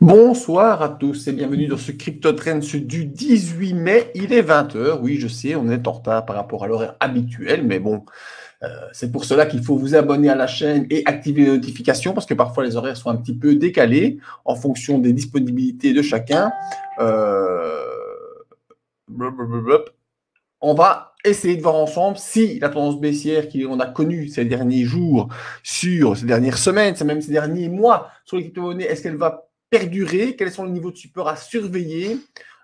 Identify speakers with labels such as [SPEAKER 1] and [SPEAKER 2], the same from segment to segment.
[SPEAKER 1] Bonsoir à tous et bienvenue dans ce Crypto Trends du 18 mai. Il est 20h. Oui, je sais, on est en retard par rapport à l'horaire habituel, mais bon, euh, c'est pour cela qu'il faut vous abonner à la chaîne et activer les notifications parce que parfois les horaires sont un petit peu décalés en fonction des disponibilités de chacun. Euh, on va essayer de voir ensemble si la tendance baissière qu'on a connue ces derniers jours, sur ces dernières semaines, même ces derniers mois sur les crypto-monnaies, est-ce qu'elle va perdurer Quels sont les niveaux de support à surveiller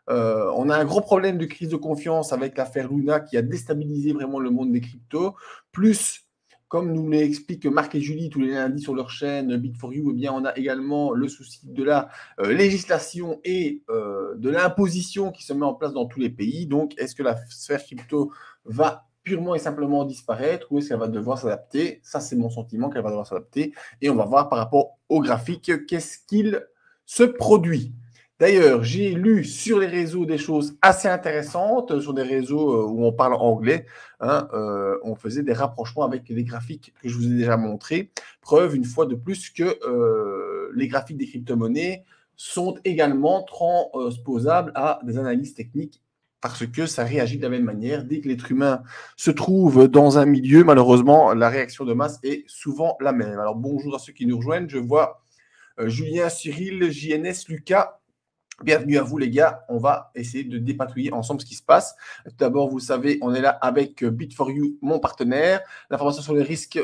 [SPEAKER 1] euh, on a un gros problème de crise de confiance avec l'affaire Luna qui a déstabilisé vraiment le monde des cryptos. Plus, comme nous l'expliquent Marc et Julie tous les lundis sur leur chaîne bit 4 u eh bien, on a également le souci de la euh, législation et euh, de l'imposition qui se met en place dans tous les pays. Donc, est-ce que la sphère crypto va purement et simplement disparaître ou est-ce qu'elle va devoir s'adapter Ça, c'est mon sentiment qu'elle va devoir s'adapter. Et on va voir par rapport au graphique, qu'est-ce qu'il se produit. D'ailleurs, j'ai lu sur les réseaux des choses assez intéressantes, sur des réseaux euh, où on parle anglais. Hein, euh, on faisait des rapprochements avec les graphiques que je vous ai déjà montrés. Preuve, une fois de plus, que euh, les graphiques des crypto-monnaies sont également transposables à des analyses techniques parce que ça réagit de la même manière. Dès que l'être humain se trouve dans un milieu, malheureusement, la réaction de masse est souvent la même. Alors bonjour à ceux qui nous rejoignent. Je vois euh, Julien, Cyril, JNS, Lucas. Bienvenue à vous les gars, on va essayer de dépatouiller ensemble ce qui se passe. Tout D'abord, vous savez, on est là avec Bit4You, mon partenaire. L'information sur les risques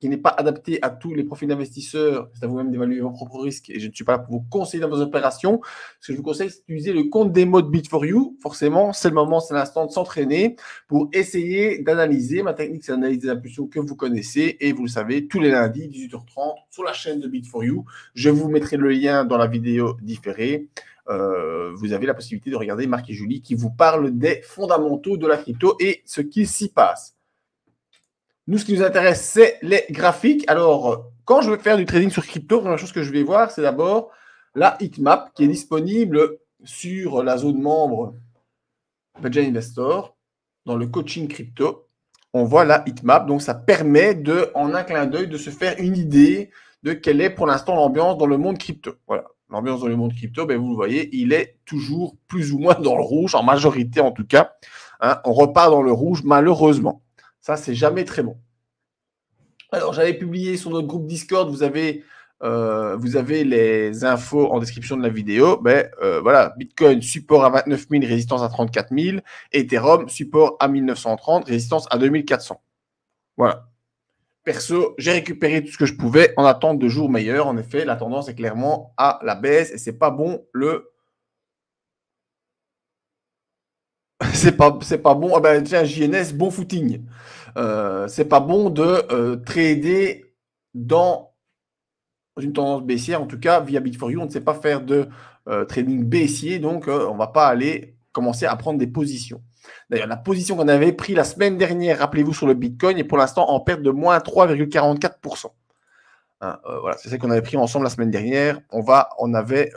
[SPEAKER 1] qui n'est pas adapté à tous les profils d'investisseurs, c'est à vous-même d'évaluer vos propres risques et je ne suis pas là pour vous conseiller dans vos opérations. Ce que je vous conseille, c'est d'utiliser le compte démo de Bit4You. Forcément, c'est le moment, c'est l'instant de s'entraîner pour essayer d'analyser. Ma technique, c'est l'analyse des impulsions que vous connaissez et vous le savez, tous les lundis, 18h30, sur la chaîne de Bit4You. Je vous mettrai le lien dans la vidéo différée. Euh, vous avez la possibilité de regarder Marc et Julie qui vous parlent des fondamentaux de la crypto et ce qui s'y passe. Nous, ce qui nous intéresse, c'est les graphiques. Alors, quand je veux faire du trading sur crypto, la première chose que je vais voir, c'est d'abord la heatmap qui est disponible sur la zone membre Budget Investor dans le coaching crypto. On voit la heatmap. donc ça permet de, en un clin d'œil, de se faire une idée de quelle est pour l'instant l'ambiance dans le monde crypto. Voilà, l'ambiance dans le monde crypto, ben vous le voyez, il est toujours plus ou moins dans le rouge, en majorité en tout cas. Hein. on repart dans le rouge malheureusement. Ça, c'est jamais très bon. Alors, j'avais publié sur notre groupe Discord, vous avez, euh, vous avez les infos en description de la vidéo. Ben, euh, voilà, Bitcoin, support à 29 000, résistance à 34 000. Ethereum, support à 1930, résistance à 2400. Voilà. Perso, j'ai récupéré tout ce que je pouvais en attente de jours meilleurs. En effet, la tendance est clairement à la baisse et c'est pas bon le c'est pas, pas bon. Ah ben, JNS, bon footing. Euh, c'est pas bon de euh, trader dans une tendance baissière. En tout cas, via bit 4 u on ne sait pas faire de euh, trading baissier, donc on ne va pas aller commencer à prendre des positions. D'ailleurs, la position qu'on avait prise la semaine dernière, rappelez-vous, sur le Bitcoin, est pour l'instant en perte de moins 3,44%. Hein, voilà, c'est ça qu'on avait pris ensemble la semaine dernière. On, va, on avait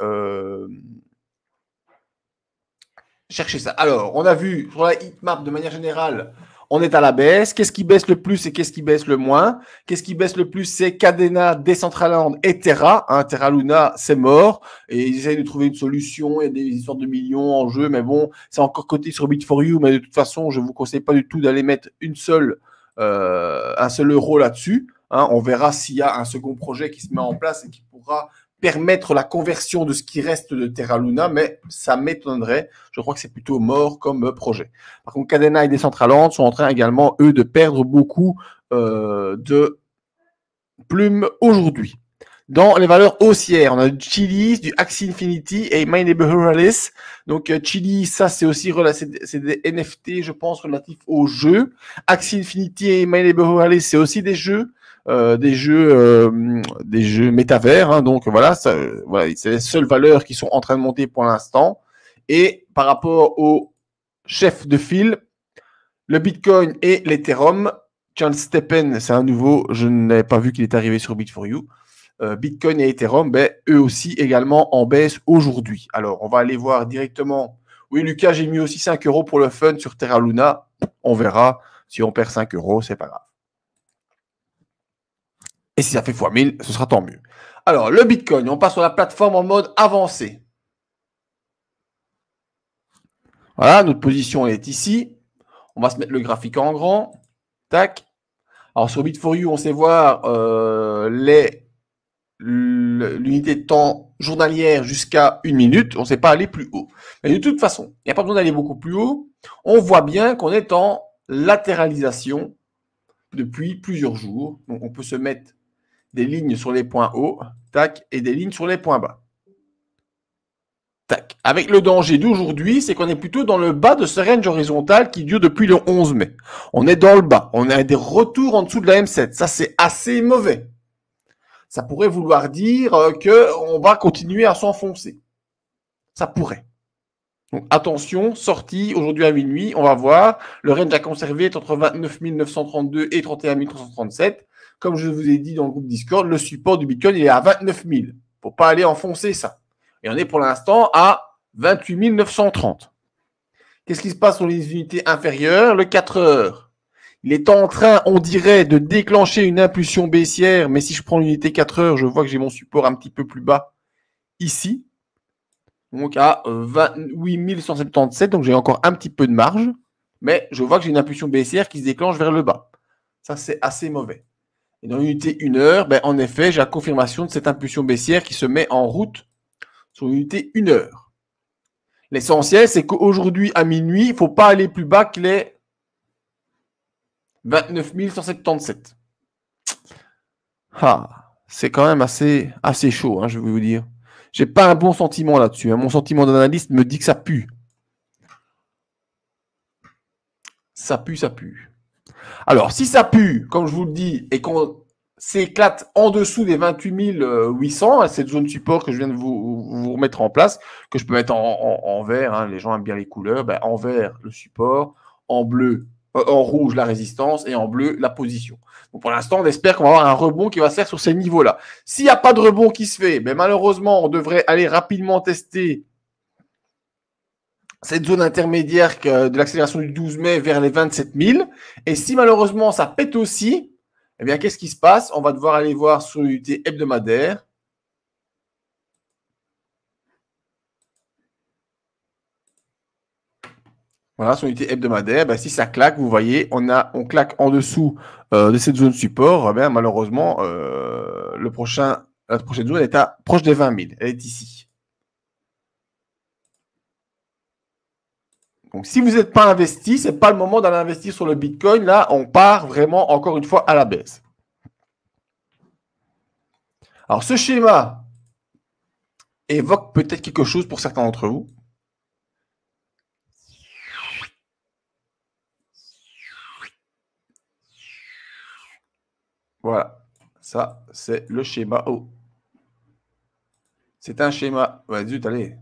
[SPEAKER 1] Cherchez ça. Alors, on a vu sur la heatmap de manière générale, on est à la baisse. Qu'est-ce qui baisse le plus et qu'est-ce qui baisse le moins Qu'est-ce qui baisse le plus C'est Cadena, Decentraland et Terra. Hein, Terra Luna, c'est mort. Et ils essayent de trouver une solution. Il y a des histoires de millions en jeu, mais bon, c'est encore coté sur Bit4You. Mais de toute façon, je ne vous conseille pas du tout d'aller mettre une seule, euh, un seul euro là-dessus. Hein, on verra s'il y a un second projet qui se met en place et qui pourra permettre la conversion de ce qui reste de Terra Luna, mais ça m'étonnerait. Je crois que c'est plutôt mort comme projet. Par contre, Cadena et Decentraland sont en train également, eux, de perdre beaucoup euh, de plumes aujourd'hui. Dans les valeurs haussières, on a du Chili's, du Axie Infinity et My Neighbor Alice. Donc euh, Chili, ça c'est aussi c'est des NFT, je pense, relatifs aux jeux. Axie Infinity et My Neighbor Alice, c'est aussi des jeux. Euh, des jeux, euh, des jeux métavers. Hein. donc voilà, euh, voilà, c'est les seules valeurs qui sont en train de monter pour l'instant. Et par rapport au chef de file, le Bitcoin et l'Ethereum. Charles Steppen, c'est un nouveau. Je n'avais pas vu qu'il est arrivé sur bit 4 u Bitcoin et Ethereum, ben, eux aussi également en baisse aujourd'hui. Alors, on va aller voir directement. Oui, Lucas, j'ai mis aussi 5 euros pour le fun sur Terra Luna. On verra si on perd 5 euros, c'est pas grave. Et si ça fait x 1000, ce sera tant mieux. Alors, le Bitcoin, on passe sur la plateforme en mode avancé. Voilà, notre position est ici. On va se mettre le graphique en grand. Tac. Alors, sur bit 4 on sait voir euh, les l'unité de temps journalière jusqu'à une minute, on ne sait pas aller plus haut. Mais de toute façon, il n'y a pas besoin d'aller beaucoup plus haut. On voit bien qu'on est en latéralisation depuis plusieurs jours. Donc on peut se mettre des lignes sur les points hauts, tac, et des lignes sur les points bas. Tac. Avec le danger d'aujourd'hui, c'est qu'on est plutôt dans le bas de ce range horizontal qui dure depuis le 11 mai. On est dans le bas. On a des retours en dessous de la M7. Ça, c'est assez mauvais. Ça pourrait vouloir dire euh, que on va continuer à s'enfoncer. Ça pourrait. Donc attention, sortie aujourd'hui à minuit, on va voir. Le range à conserver est entre 29 932 et 31 337 comme je vous ai dit dans le groupe Discord, le support du Bitcoin, il est à 29 000. Pour pas aller enfoncer ça. Et on est pour l'instant à 28 930. Qu'est-ce qui se passe sur les unités inférieures Le 4 heures. Il est en train, on dirait, de déclencher une impulsion baissière. Mais si je prends l'unité 4 heures, je vois que j'ai mon support un petit peu plus bas ici. Donc à 28 177. Donc j'ai encore un petit peu de marge. Mais je vois que j'ai une impulsion baissière qui se déclenche vers le bas. Ça, c'est assez mauvais. Et dans l'unité 1 heure, ben, en effet, j'ai la confirmation de cette impulsion baissière qui se met en route sur l'unité 1 heure. L'essentiel, c'est qu'aujourd'hui à minuit, il ne faut pas aller plus bas que les 29 177. Ah, c'est quand même assez, assez chaud, hein, je vais vous dire. Je n'ai pas un bon sentiment là-dessus. Hein. Mon sentiment d'analyste me dit que ça pue. Ça pue, ça pue. Alors, si ça pue, comme je vous le dis, et qu'on s'éclate en dessous des 28 800, euh, hein, cette zone support que je viens de vous, remettre en place, que je peux mettre en, vert, hein, les gens aiment bien les couleurs, ben, en vert le support, en bleu, euh, en rouge la résistance et en bleu la position. pour l'instant, on espère qu'on va avoir un rebond qui va se faire sur ces niveaux-là. S'il n'y a pas de rebond qui se fait, mais ben, malheureusement, on devrait aller rapidement tester cette zone intermédiaire de l'accélération du 12 mai vers les 27 000. Et si malheureusement ça pète aussi, eh bien qu'est-ce qui se passe On va devoir aller voir sur unité hebdomadaire. Voilà, son unité hebdomadaire, ben, si ça claque, vous voyez, on, a, on claque en dessous euh, de cette zone support, eh malheureusement, euh, le prochain, la prochaine zone est à proche des 20 000. Elle est ici. Donc, si vous n'êtes pas investi, ce n'est pas le moment d'aller investir sur le Bitcoin. Là, on part vraiment, encore une fois, à la baisse. Alors, ce schéma évoque peut-être quelque chose pour certains d'entre vous. Voilà, ça, c'est le schéma O. C'est un schéma. Ouais, zut, allez.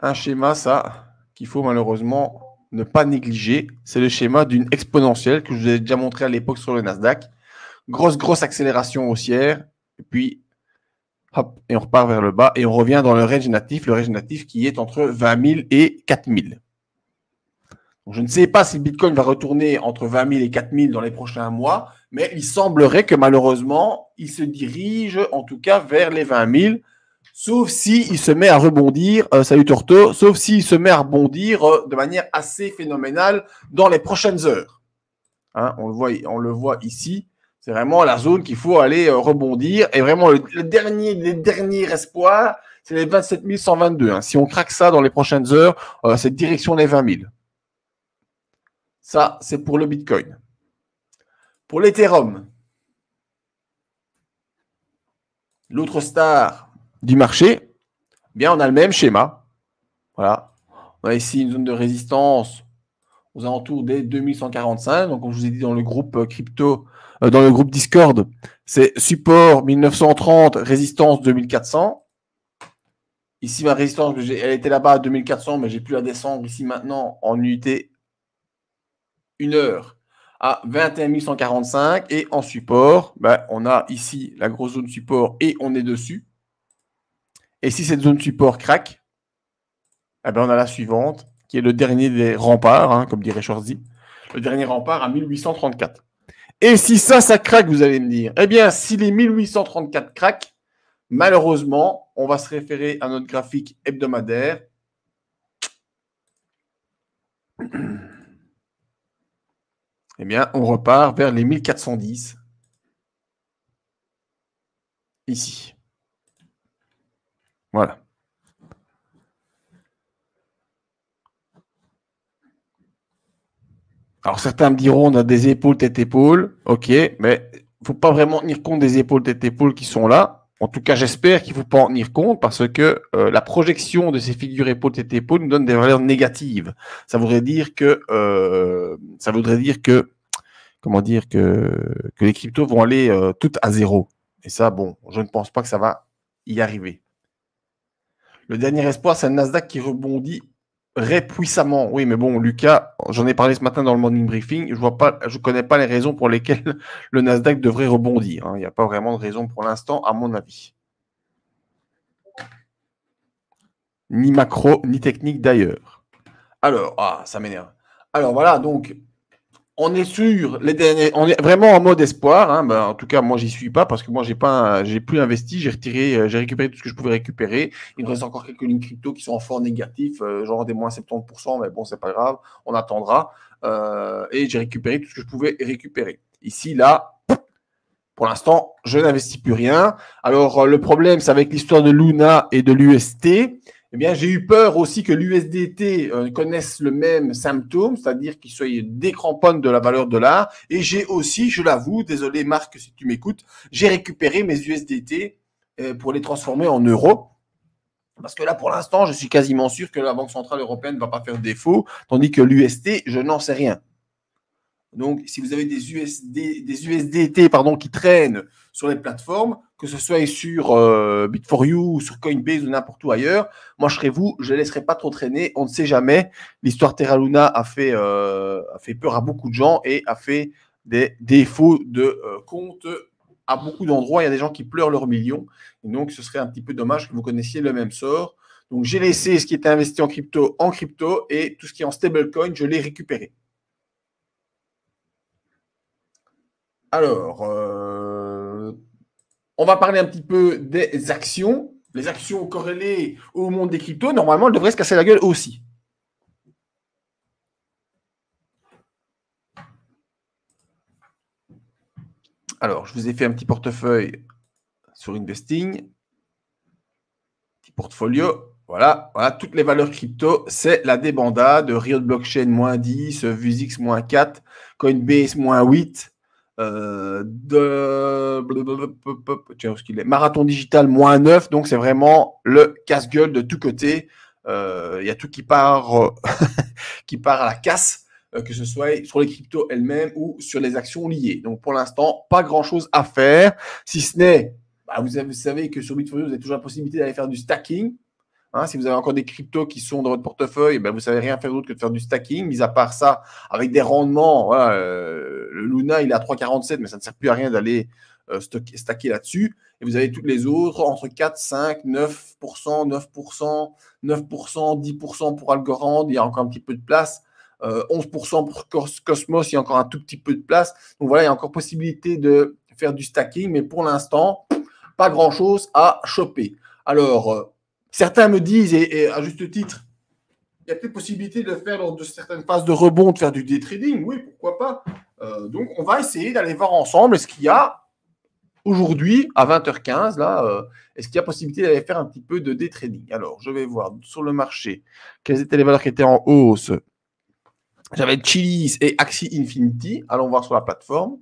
[SPEAKER 1] Un schéma, ça qu'il faut malheureusement ne pas négliger. C'est le schéma d'une exponentielle que je vous ai déjà montré à l'époque sur le Nasdaq. Grosse, grosse accélération haussière. Et puis, hop, et on repart vers le bas. Et on revient dans le range natif, le range natif qui est entre 20 000 et 4 000. je ne sais pas si le Bitcoin va retourner entre 20 000 et 4 000 dans les prochains mois, mais il semblerait que malheureusement, il se dirige en tout cas vers les 20 000 sauf si il se met à rebondir, euh, salut Torto, sauf s'il se met à rebondir euh, de manière assez phénoménale dans les prochaines heures. Hein, on, le voit, on le voit ici. C'est vraiment la zone qu'il faut aller euh, rebondir. Et vraiment, le, dernier, les derniers espoirs, c'est les 27 122. Hein. Si on craque ça dans les prochaines heures, cette direction les 20 000. Ça, c'est pour le Bitcoin. Pour l'Ethereum, l'autre star du marché, eh bien on a le même schéma. Voilà. On a ici une zone de résistance aux alentours des 2145. Donc, comme je vous ai dit dans le groupe euh, crypto, euh, dans le groupe Discord, c'est support 1930, résistance 2400. Ici, ma résistance, elle était là-bas à 2400, mais j'ai plus la descendre ici maintenant en unité 1 heure à 21 145. Et en support, ben, on a ici la grosse zone support et on est dessus. Et si cette zone support craque, eh ben, on a la suivante, qui est le dernier des remparts, hein, comme dirait Schwarzy, le dernier rempart à 1834. Et si ça, ça craque, vous allez me dire. Eh bien, si les 1834 craquent, malheureusement, on va se référer à notre graphique hebdomadaire. Eh bien, on repart vers les 1410. Ici. Voilà. Alors certains me diront on a des épaules, tête, épaules, Ok, mais il ne faut pas vraiment tenir compte des épaules, tête, épaules qui sont là. En tout cas, j'espère qu'il ne faut pas en tenir compte parce que euh, la projection de ces figures épaules tête, épaule nous donne des valeurs négatives. Ça voudrait dire que euh, ça voudrait dire que comment dire que, que les cryptos vont aller euh, toutes à zéro. Et ça, bon, je ne pense pas que ça va y arriver. Le dernier espoir, c'est le Nasdaq qui rebondit répuissamment. Oui, mais bon, Lucas, j'en ai parlé ce matin dans le morning briefing. Je vois pas, je connais pas les raisons pour lesquelles le Nasdaq devrait rebondir. Hein. Il n'y a pas vraiment de raison pour l'instant, à mon avis. Ni macro, ni technique d'ailleurs. Alors, ah, ça m'énerve. Alors voilà, donc on est sûr, les derniers, on est vraiment en mode espoir. Hein, ben, en tout cas, moi, j'y suis pas parce que moi, j'ai pas, j'ai plus investi, j'ai retiré, euh, j'ai récupéré tout ce que je pouvais récupérer. Il me reste encore quelques lignes crypto qui sont en fort négatif, euh, genre des moins 70%, mais bon, c'est pas grave, on attendra. Euh, et j'ai récupéré tout ce que je pouvais récupérer. Ici, là, pour l'instant, je n'investis plus rien. Alors, le problème, c'est avec l'histoire de Luna et de l'UST. Eh bien, j'ai eu peur aussi que l'USDT euh, connaisse le même symptôme, c'est-à-dire qu'il soit décramponne de la valeur de l'art. Et j'ai aussi, je l'avoue, désolé Marc si tu m'écoutes, j'ai récupéré mes USDT euh, pour les transformer en euros. Parce que là, pour l'instant, je suis quasiment sûr que la Banque Centrale Européenne ne va pas faire défaut, tandis que l'UST, je n'en sais rien. Donc, si vous avez des, USD, des USDT pardon, qui traînent sur les plateformes, que ce soit sur euh, bit 4 u sur Coinbase ou n'importe où ailleurs, moi, je serais vous, je ne laisserai pas trop traîner. On ne sait jamais. L'histoire Terra Luna a fait, euh, peur à beaucoup de gens et a fait des défauts de euh, compte à beaucoup d'endroits. Il y a des gens qui pleurent leurs millions. Et donc, ce serait un petit peu dommage que vous connaissiez le même sort. Donc, j'ai laissé ce qui était investi en crypto en crypto et tout ce qui est en stablecoin, je l'ai récupéré. Alors, euh, on va parler un petit peu des actions. Les actions corrélées au monde des cryptos, normalement, elles devraient se casser la gueule aussi. Alors, je vous ai fait un petit portefeuille sur Investing. Petit portfolio. Voilà, voilà, toutes les valeurs crypto, c'est la débandade. Riot Blockchain moins 10, VX moins 4, Coinbase moins 8. Euh, de... ce est. Marathon digital moins 9, donc c'est vraiment le casse-gueule de tous côtés. Il euh, y a tout qui part, euh, qui part à la casse, que ce soit sur les cryptos elles-mêmes ou sur les actions liées. Donc pour l'instant, pas grand-chose à faire, si ce n'est, bah, vous, savez que sur Bitforio, vous avez toujours la possibilité d'aller faire du stacking. Hein, si vous avez encore des cryptos qui sont dans votre portefeuille, ben vous ne savez rien faire d'autre que de faire du stacking, mis à part ça, avec des rendements. Euh, le Luna, il est à 3,47, mais ça ne sert plus à rien d'aller euh, stacker là-dessus. Et vous avez toutes les autres entre 4, 5, 9%, 9%, 9%, 10% pour Algorand, il y a encore un petit peu de place. 11% euh, pour Cosmos, il y a encore un tout petit peu de place. Donc voilà, il y a encore possibilité de faire du stacking, mais pour l'instant, pas grand-chose à choper. Alors, Certains me disent, et, à juste titre, il y a peut-être possibilité de le faire lors de certaines phases de rebond, de faire du day trading. Oui, pourquoi pas. Euh, donc, on va essayer d'aller voir ensemble ce qu'il y a aujourd'hui à 20h15. Là, euh, est-ce qu'il y a possibilité d'aller faire un petit peu de day trading Alors, je vais voir sur le marché quelles étaient les valeurs qui étaient en hausse. J'avais Chili's et Axie Infinity. Allons voir sur la plateforme.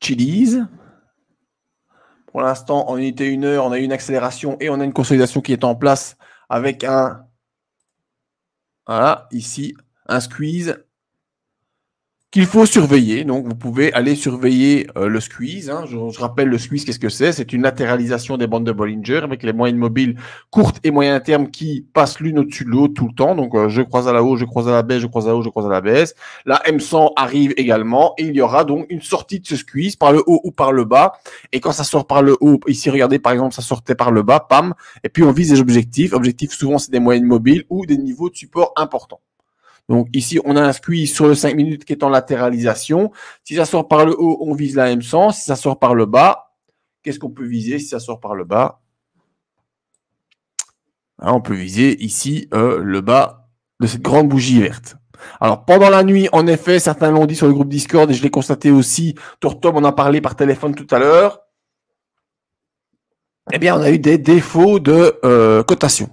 [SPEAKER 1] Chili's. Pour l'instant, en unité 1 heure, on a une accélération et on a une consolidation qui est en place avec un, voilà, ici, un squeeze qu'il faut surveiller. Donc, vous pouvez aller surveiller euh, le squeeze. Hein. Je, rappelle le squeeze, qu'est-ce que c'est C'est une latéralisation des bandes de Bollinger avec les moyennes mobiles courtes et moyen terme qui passent l'une au-dessus de l'autre tout le temps. Donc, euh, je croise à la hausse, je croise à la baisse, je croise à la hausse, je croise à la baisse. La M100 arrive également et il y aura donc une sortie de ce squeeze par le haut ou par le bas. Et quand ça sort par le haut, ici, regardez, par exemple, ça sortait par le bas, pam. Et puis, on vise des objectifs. Objectifs, souvent, c'est des moyennes mobiles ou des niveaux de support importants. Donc ici, on a un squeeze sur le 5 minutes qui est en latéralisation. Si ça sort par le haut, on vise la même sens. Si ça sort par le bas, qu'est-ce qu'on peut viser si ça sort par le bas hein, On peut viser ici euh, le bas de cette grande bougie verte. Alors pendant la nuit, en effet, certains l'ont dit sur le groupe Discord et je l'ai constaté aussi. Tortom en a parlé par téléphone tout à l'heure. Eh bien, on a eu des défauts de euh, cotation.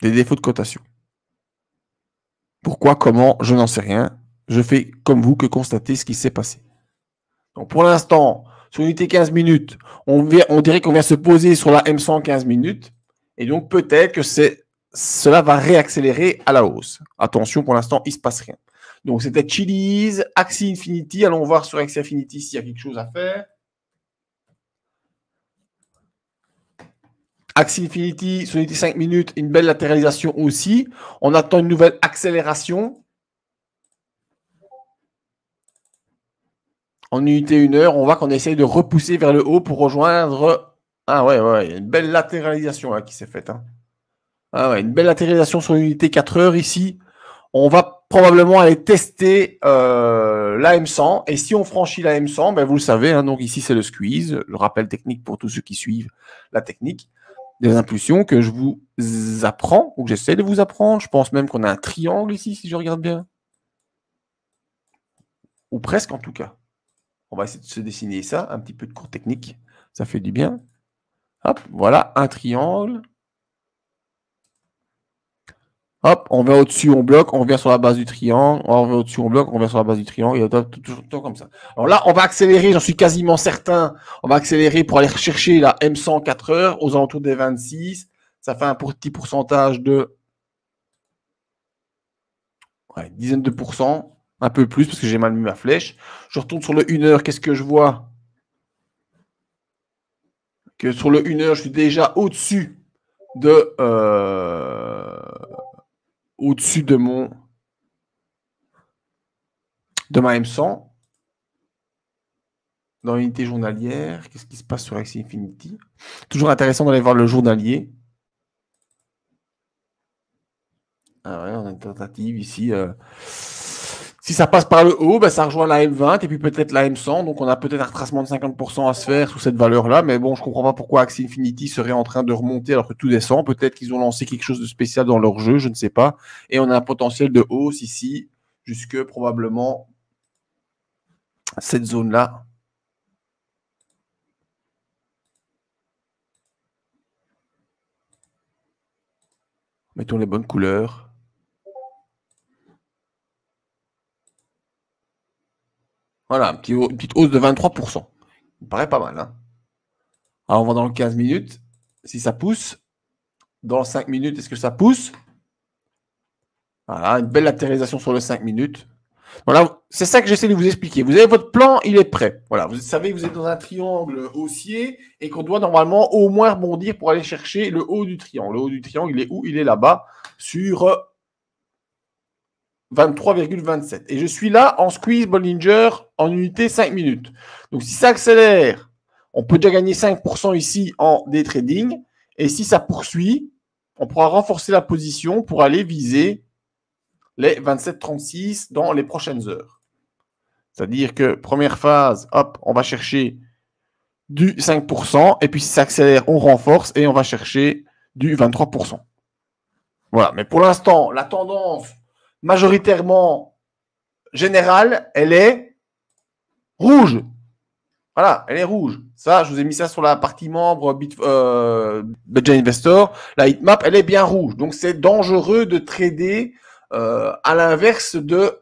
[SPEAKER 1] Des défauts de cotation. Pourquoi, comment, je n'en sais rien. Je fais comme vous que constater ce qui s'est passé. Donc pour l'instant, sur l'unité 15 minutes, on, on dirait qu'on vient se poser sur la m 115 minutes. Et donc peut-être que c'est, cela va réaccélérer à la hausse. Attention, pour l'instant, il ne se passe rien. Donc c'était Chili's, Axie Infinity. Allons voir sur Axie Infinity s'il y a quelque chose à faire. Axie Infinity, unité 5 minutes, une belle latéralisation aussi. On attend une nouvelle accélération. En unité 1 heure, on voit qu'on essaye de repousser vers le haut pour rejoindre. Ah ouais, ouais, il une belle latéralisation hein, qui s'est faite. Hein. Ah ouais, une belle latéralisation sur l'unité 4 heures ici. On va probablement aller tester euh, la m 100 Et si on franchit la m 100 ben, vous le savez, hein, donc ici c'est le squeeze, le rappel technique pour tous ceux qui suivent la technique des impulsions que je vous apprends ou que j'essaie de vous apprendre. Je pense même qu'on a un triangle ici, si je regarde bien. Ou presque en tout cas. On va essayer de se dessiner ça, un petit peu de cours technique. Ça fait du bien. Hop, voilà un triangle. Hop, on va au-dessus, on bloque, on vient sur la base du triangle, on vient au-dessus, on bloque, on vient sur la base du triangle, et toujours comme ça. Alors là, on va accélérer, j'en suis quasiment certain, on va accélérer pour aller rechercher la m 104 heures aux alentours des 26. Ça fait un petit pourcentage de ouais, dizaine de pourcents, un peu plus parce que j'ai mal mis ma flèche. Je retourne sur le 1 heure, qu'est-ce que je vois Que sur le 1 heure, je suis déjà au-dessus de... Euh, au-dessus de mon de ma M100 dans l'unité journalière. Qu'est-ce qui se passe sur Axie Infinity Toujours intéressant d'aller voir le journalier. Ah ouais, on a une tentative ici. Euh, si ça passe par le haut, ben, ça rejoint la M20 et puis peut-être la M100. Donc on a peut-être un retracement de 50% à se faire sous cette valeur-là. Mais bon, je comprends pas pourquoi Axie Infinity serait en train de remonter alors que tout descend. Peut-être qu'ils ont lancé quelque chose de spécial dans leur jeu, je ne sais pas. Et on a un potentiel de hausse ici jusque probablement cette zone-là. Mettons les bonnes couleurs. Voilà, une petite hausse de 23%. Il me paraît pas mal. Hein. on va dans le 15 minutes. Si ça pousse, dans 5 minutes, est-ce que ça pousse Voilà, une belle latérisation sur le 5 minutes. Voilà, c'est ça que j'essaie de vous expliquer. Vous avez votre plan, il est prêt. Voilà, vous savez que vous êtes dans un triangle haussier et qu'on doit normalement au moins rebondir pour aller chercher le haut du triangle. Le haut du triangle, il est où Il est là-bas, sur 23,27. Et je suis là en squeeze Bollinger en unité 5 minutes. Donc si ça accélère, on peut déjà gagner 5% ici en day trading. Et si ça poursuit, on pourra renforcer la position pour aller viser les 27,36 dans les prochaines heures. C'est-à-dire que première phase, hop, on va chercher du 5%. Et puis si ça accélère, on renforce et on va chercher du 23%. Voilà, mais pour l'instant, la tendance majoritairement générale, elle est rouge. Voilà, elle est rouge. Ça, je vous ai mis ça sur la partie membre euh, Budget Investor. La heatmap, elle est bien rouge. Donc, c'est dangereux de trader euh, à l'inverse de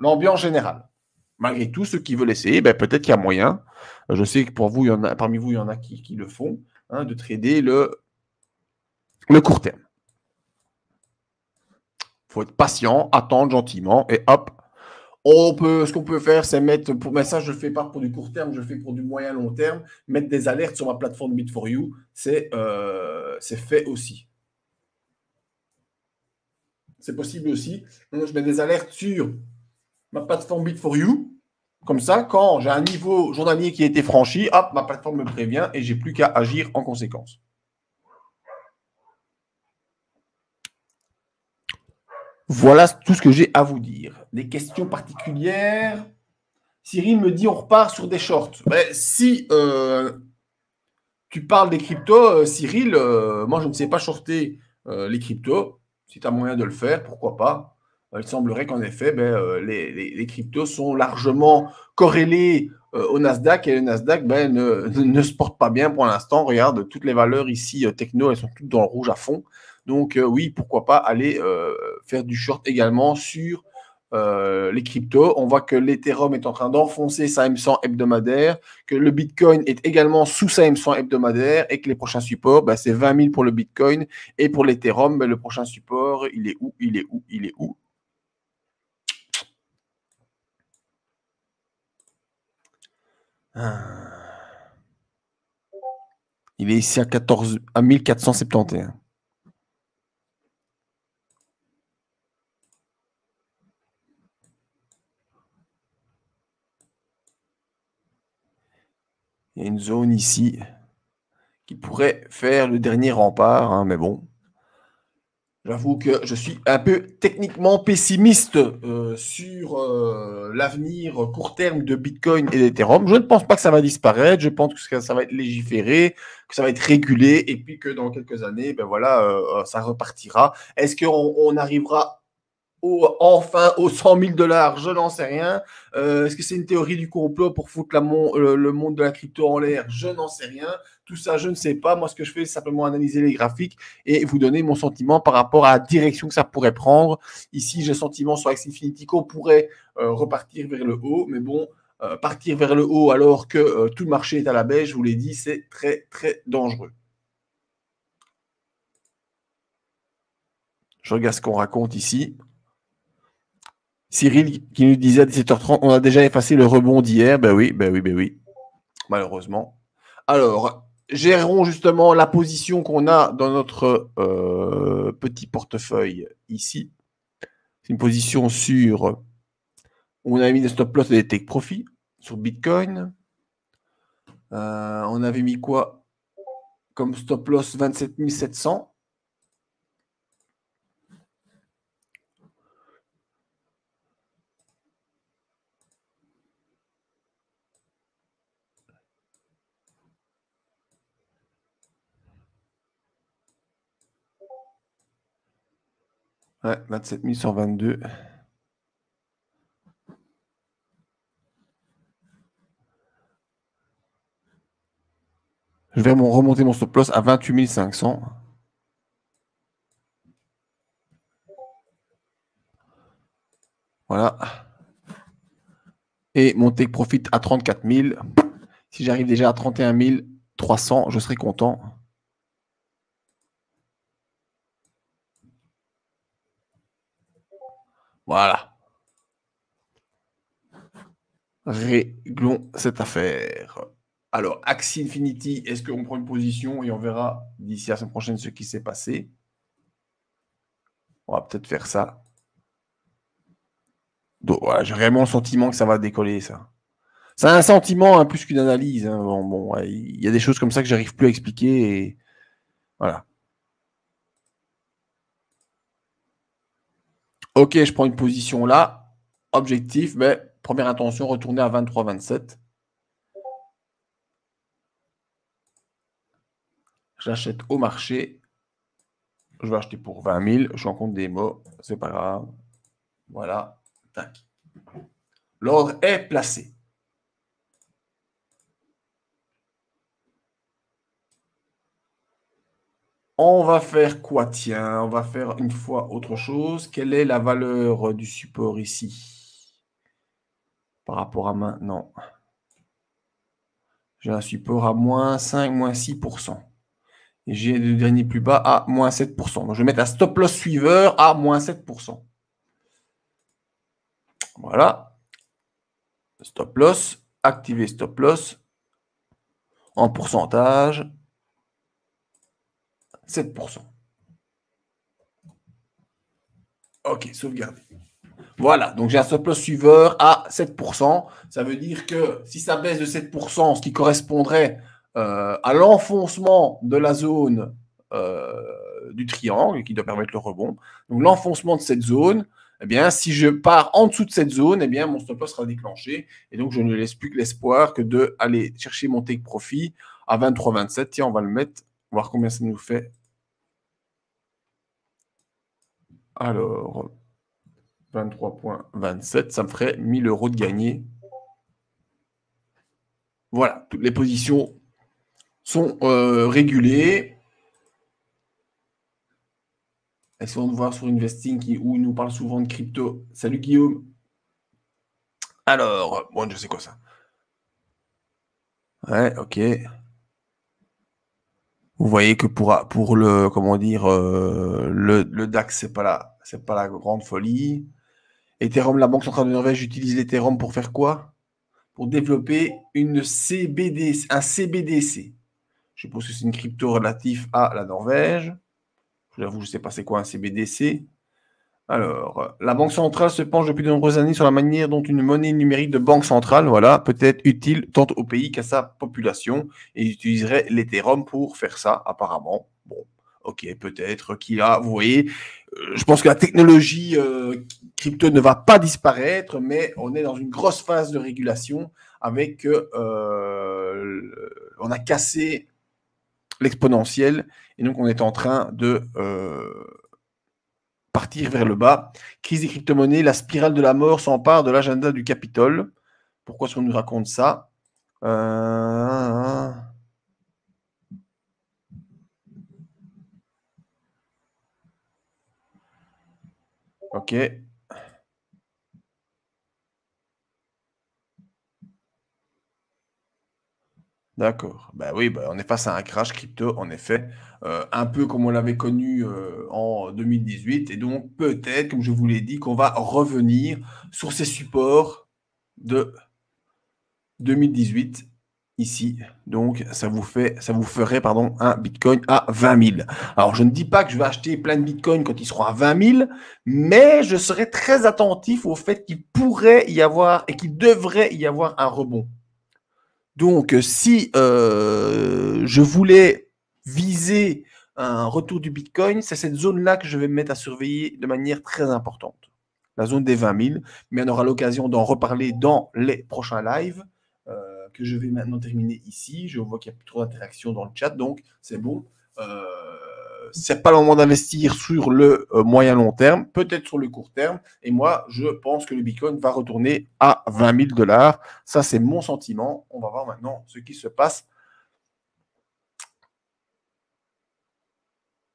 [SPEAKER 1] l'ambiance générale. Malgré tout, ceux qui veulent essayer, ben, peut-être qu'il y a moyen. Euh, je sais que pour vous, il y en a, parmi vous, il y en a qui, qui le font, hein, de trader le, le court terme faut être patient, attendre gentiment et hop. On peut, ce qu'on peut faire, c'est mettre, pour, mais ça je ne fais pas pour du court terme, je fais pour du moyen long terme, mettre des alertes sur ma plateforme Bit4You, euh, c'est fait aussi. C'est possible aussi. je mets des alertes sur ma plateforme Bit4You. Comme ça, quand j'ai un niveau journalier qui a été franchi, hop, ma plateforme me prévient et j'ai plus qu'à agir en conséquence. Voilà tout ce que j'ai à vous dire. Des questions particulières Cyril me dit on repart sur des shorts. Ben, si euh, tu parles des cryptos, euh, Cyril, euh, moi je ne sais pas shorter les cryptos. Si tu as moyen de le faire, pourquoi pas Il semblerait qu'en effet, ben, les, cryptos sont largement corrélés au Nasdaq et le Nasdaq ben, ne, ne, se porte pas bien pour l'instant. Regarde, toutes les valeurs ici techno, elles sont toutes dans le rouge à fond. Donc euh, oui, pourquoi pas aller euh, faire du short également sur euh, les cryptos. On voit que l'Ethereum est en train d'enfoncer sa M100 hebdomadaire, que le Bitcoin est également sous sa M100 hebdomadaire et que les prochains supports, bah, c'est 20 000 pour le Bitcoin et pour l'Ethereum, bah, le prochain support, il est où Il est où Il est où ah. Il est ici à, 14, à 1471. une zone ici qui pourrait faire le dernier rempart, hein, mais bon. J'avoue que je suis un peu techniquement pessimiste euh, sur euh, l'avenir court terme de Bitcoin et d'Ethereum. Je ne pense pas que ça va disparaître. Je pense que ça va être légiféré, que ça va être régulé, et puis que dans quelques années, ben voilà, euh, ça repartira. Est-ce qu'on on arrivera enfin aux 100 000 dollars, je n'en sais rien. Euh, est-ce que c'est une théorie du complot pour foutre le, monde de la crypto en l'air Je n'en sais rien. Tout ça, je ne sais pas. Moi, ce que je fais, c'est simplement analyser les graphiques et vous donner mon sentiment par rapport à la direction que ça pourrait prendre. Ici, j'ai le sentiment sur Xfinity qu'on pourrait euh, repartir vers le haut, mais bon, euh, partir vers le haut alors que tout le marché est à la baisse, je vous l'ai dit, c'est très, très dangereux. Je regarde ce qu'on raconte ici. Cyril qui nous disait à 17h30, on a déjà effacé le rebond d'hier. Ben oui, ben oui, ben oui. Malheureusement. Alors, gérons justement la position qu'on a dans notre euh, petit portefeuille ici. C'est une position sur. On a mis des stop loss et des take profit sur Bitcoin. Euh, on avait mis quoi comme stop loss 27 700 Ouais, 27 000 sur 22. Je vais remonter mon stop loss à 28 500. Voilà. Et mon take profit à 34 000. Si j'arrive déjà à 31 300, je serai content. Voilà. Réglons cette affaire. Alors, Axie Infinity, est-ce qu'on prend une position et on verra d'ici la semaine prochaine ce qui s'est passé On va peut-être faire ça. Donc, j'ai vraiment le sentiment que ça va décoller, ça. C'est un sentiment hein, plus qu'une analyse. Hein. Bon, il y a des choses comme ça que j'arrive plus à expliquer. Et... Voilà. Ok, je prends une position là. Objectif, mais ben, première intention, retourner à 23-27. J'achète au marché. Je vais acheter pour 20 000. Je suis en compte des mots. C'est pas grave. Voilà. L'ordre est placé. on va faire quoi Tiens, on va faire une fois autre chose. Quelle est la valeur du support ici par rapport à maintenant J'ai un support à moins 5, moins 6%. j'ai le dernier plus bas à moins 7%. Donc je vais mettre un stop loss suiveur à moins 7%. Voilà. Stop loss. Activer stop loss en pourcentage. 7%. Ok, sauvegarde. Voilà, donc j'ai un stop loss suiveur à 7%. Ça veut dire que si ça baisse de 7%, ce qui correspondrait euh, à l'enfoncement de la zone euh, du triangle, qui doit permettre le rebond, donc l'enfoncement de cette zone, eh bien, si je pars en dessous de cette zone, eh bien, mon stop loss sera déclenché. Et donc, je ne laisse plus que l'espoir que de aller chercher mon take profit à 23,27. Tiens, on va le mettre voir combien ça nous fait. Alors, 23.27, ça me ferait 1000 euros de gagner Voilà, toutes les positions sont euh, régulées. Essayons de voir sur Investing qui, où nous parle souvent de crypto. Salut Guillaume. Alors, bon, je sais quoi ça. Ouais, ok vous voyez que pour, pour le, comment dire, euh, le, DAX, c'est pas la, c'est pas la grande folie. Ethereum, la Banque Centrale de Norvège utilise l'Ethereum pour faire quoi Pour développer une un CBDC. Je suppose que c'est une crypto relative à la Norvège. Je vous je ne sais pas c'est quoi un CBDC. Alors, la Banque centrale se penche depuis de nombreuses années sur la manière dont une monnaie numérique de banque centrale voilà, peut être utile tant au pays qu'à sa population. Et ils utiliseraient l'Ethereum pour faire ça, apparemment. Bon, ok, peut-être qu'il a, vous voyez, euh, je pense que la technologie euh, crypto ne va pas disparaître, mais on est dans une grosse phase de régulation avec, euh, on a cassé l'exponentiel, et donc on est en train de euh, partir vers le bas. Crise des crypto-monnaies, la spirale de la mort s'empare de l'agenda du Capitole. Pourquoi est-ce qu'on nous raconte ça euh, Ok. D'accord. Ben oui, bah, on est face à un crash crypto, en effet. Euh, un peu comme on l'avait connu euh, en 2018. Et donc, peut-être, comme je vous l'ai dit, qu'on va revenir sur ces supports de 2018 ici. Donc, ça vous, fait, ça vous ferait pardon, un Bitcoin à 20 000. Alors, je ne dis pas que je vais acheter plein de Bitcoins quand ils seront à 20 000, mais je serai très attentif au fait qu'il pourrait y avoir et qu'il devrait y avoir un rebond. Donc, si euh, je voulais viser un retour du Bitcoin, c'est cette zone-là que je vais me mettre à surveiller de manière très importante. La zone des 20 000, mais on aura l'occasion d'en reparler dans les prochains lives euh, que je vais maintenant terminer ici. Je vois qu'il n'y a plus trop d'interactions dans le chat, donc c'est bon. Ce euh, c'est pas le moment d'investir sur le euh, moyen long terme, peut-être sur le court terme. Et moi, je pense que le Bitcoin va retourner à 20 000 dollars. Ça, c'est mon sentiment. On va voir maintenant ce qui se passe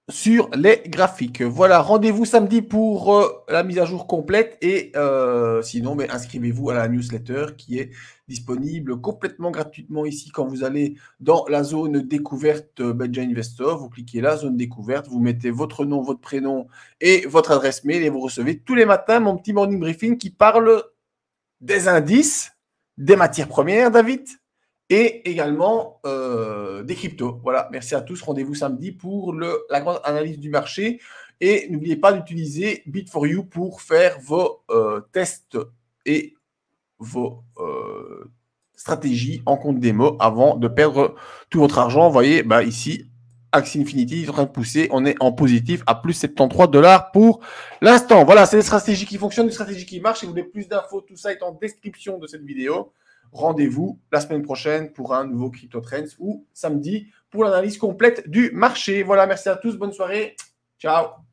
[SPEAKER 1] sur les graphiques. Voilà, rendez-vous samedi pour euh, la mise à jour complète et euh, sinon, mais ben, inscrivez-vous à la newsletter qui est disponible complètement gratuitement ici quand vous allez dans la zone découverte euh, Benja Investor. Vous cliquez là, zone découverte, vous mettez votre nom, votre prénom et votre adresse mail et vous recevez tous les matins mon petit morning briefing qui parle des indices, des matières premières, David et également euh, des cryptos. Voilà, merci à tous. Rendez-vous samedi pour la grande analyse du marché. Et n'oubliez pas d'utiliser bit 4 u pour faire vos euh, tests et vos euh, stratégies en compte démo avant de perdre tout votre argent. Vous voyez, bah, ici, Axie Infinity est en train de pousser. On est en positif à plus 73 dollars pour l'instant. Voilà, c'est les stratégies qui fonctionnent, les stratégies qui marchent. Si vous voulez plus d'infos, tout ça est en description de cette vidéo. Rendez-vous la semaine prochaine pour un nouveau Crypto Trends ou samedi pour l'analyse complète du marché. Voilà, merci à tous, bonne soirée. Ciao